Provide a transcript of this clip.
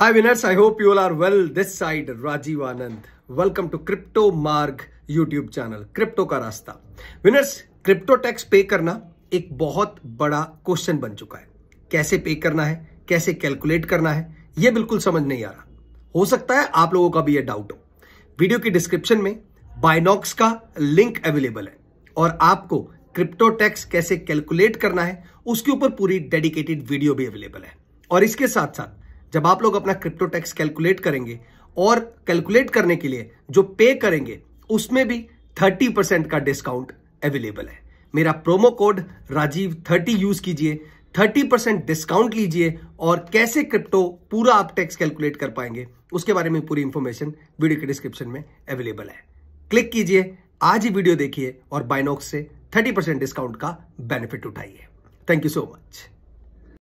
Hi winners, I hope you all are well. This side Rajiv Anand. Welcome to Crypto Marg YouTube channel. Crypto का रास्ता Winners, crypto tax pay करना एक बहुत बड़ा question बन चुका है कैसे pay करना है कैसे calculate करना है ये बिल्कुल समझ नहीं आ रहा हो सकता है आप लोगों का भी ये doubt हो Video की description में Binox का link available है और आपको crypto tax कैसे calculate करना है उसके ऊपर पूरी dedicated video भी available है और इसके साथ साथ जब आप लोग अपना क्रिप्टो टैक्स कैलकुलेट करेंगे और कैलकुलेट करने के लिए जो पे करेंगे उसमें भी 30 परसेंट का डिस्काउंट अवेलेबल है मेरा प्रोमो कोड राजीव 30 यूज कीजिए 30 परसेंट डिस्काउंट लीजिए और कैसे क्रिप्टो पूरा आप टैक्स कैलकुलेट कर पाएंगे उसके बारे में पूरी इंफॉर्मेशन वीडियो के डिस्क्रिप्शन में अवेलेबल है क्लिक कीजिए आज ही वीडियो देखिए और बाइनॉक्स से 30 परसेंट डिस्काउंट का बेनिफिट उठाइए थैंक यू सो मच